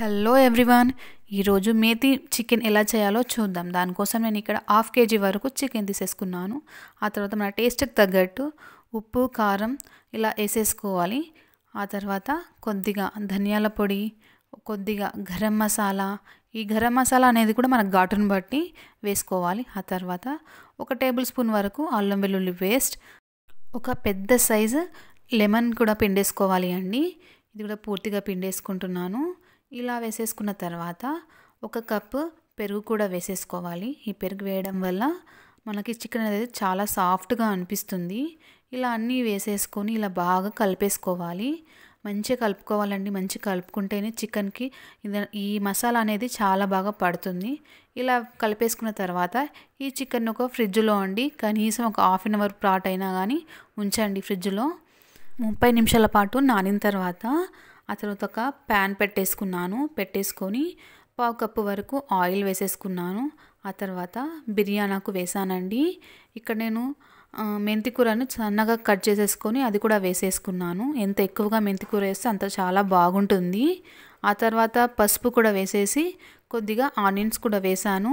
hello everyone ఈరోజు methi chicken ఎలా చేయాలో చూద్దాం దానికోసం నేను ఇక్కడ హాఫ్ కేజీ వరకు చికెన్ తీసేసుకున్నాను ఆ తర్వాత మన టేస్ట్కి తగ్గట్టు ఉప్పు కారం ఇలా వేసేసుకోవాలి ఆ తర్వాత కొద్దిగా ధనియాల పొడి కొద్దిగా గరం మసాలా ఈ గరం మసాలా అనేది కూడా మన ఘాటును బట్టి వేసుకోవాలి ఆ తర్వాత ఒక టేబుల్ స్పూన్ వరకు అల్లం వెల్లుల్లి పేస్ట్ ఒక పెద్ద సైజు లెమన్ కూడా పిండేసుకోవాలి అండి ఇది కూడా పూర్తిగా పిండేసుకుంటున్నాను ఇలా వేసేసుకున్న తర్వాత ఒక కప్పు పెరుగు కూడా వేసేసుకోవాలి ఈ పెరుగు వేయడం వల్ల మనకి చికెన్ అనేది చాలా సాఫ్ట్గా అనిపిస్తుంది ఇలా అన్నీ వేసేసుకొని ఇలా బాగా కలిపేసుకోవాలి మంచిగా కలుపుకోవాలండి మంచిగా కలుపుకుంటేనే చికెన్కి ఈ మసాలా అనేది చాలా బాగా పడుతుంది ఇలా కలిపేసుకున్న తర్వాత ఈ చికెన్ ఒక ఫ్రిడ్జ్లో అండి కనీసం ఒక హాఫ్ అన్ అవర్ ప్రాట్ అయినా కానీ ఉంచండి ఫ్రిడ్జ్లో ముప్పై నిమిషాల పాటు నానిన తర్వాత ఆ తర్వాత ఒక ప్యాన్ పెట్టేసుకున్నాను పెట్టేసుకొని పావు కప్పు వరకు ఆయిల్ వేసేసుకున్నాను ఆ తర్వాత బిర్యానాకు వేసానండి ఇక్కడ నేను మెంతికూరను సన్నగా కట్ చేసేసుకొని అది కూడా వేసేసుకున్నాను ఎంత ఎక్కువగా మెంతికూర వేస్తే అంత చాలా బాగుంటుంది ఆ తర్వాత పసుపు కూడా వేసేసి కొద్దిగా ఆనియన్స్ కూడా వేసాను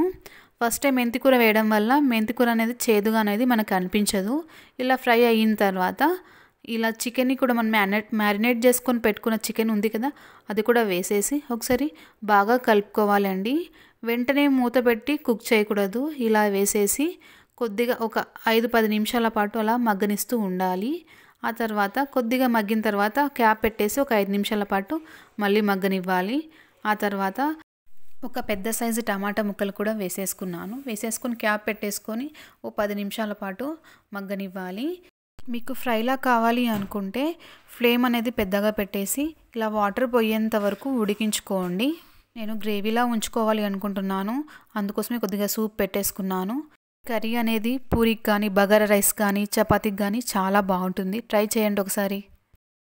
ఫస్టే మెంతికూర వేయడం వల్ల మెంతికూర అనేది చేదుగా అనేది మనకు అనిపించదు ఇలా ఫ్రై అయిన తర్వాత ఇలా చికెన్ని కూడా మనం మ్యారినేట్ మ్యారినేట్ చేసుకొని పెట్టుకున్న చికెన్ ఉంది కదా అది కూడా వేసేసి ఒకసారి బాగా కలుపుకోవాలండి వెంటనే మూత పెట్టి కుక్ చేయకూడదు ఇలా వేసేసి కొద్దిగా ఒక ఐదు పది నిమిషాల పాటు అలా మగ్గనిస్తూ ఉండాలి ఆ తర్వాత కొద్దిగా మగ్గిన తర్వాత క్యాప్ పెట్టేసి ఒక ఐదు నిమిషాల పాటు మళ్ళీ మగ్గనివ్వాలి ఆ తర్వాత ఒక పెద్ద సైజు టమాటా ముక్కలు కూడా వేసేసుకున్నాను వేసేసుకుని క్యాప్ పెట్టేసుకొని ఓ పది నిమిషాల పాటు మగ్గనివ్వాలి మీకు ఫ్రైలా కావాలి అనుకుంటే ఫ్లేమ్ అనేది పెద్దగా పెట్టేసి ఇలా వాటర్ పోయేంత వరకు ఉడికించుకోండి నేను గ్రేవీలా ఉంచుకోవాలి అనుకుంటున్నాను అందుకోసమే కొద్దిగా సూప్ పెట్టేసుకున్నాను కర్రీ అనేది పూరికి కానీ బగారా రైస్ కానీ చపాతీకి కానీ చాలా బాగుంటుంది ట్రై చేయండి ఒకసారి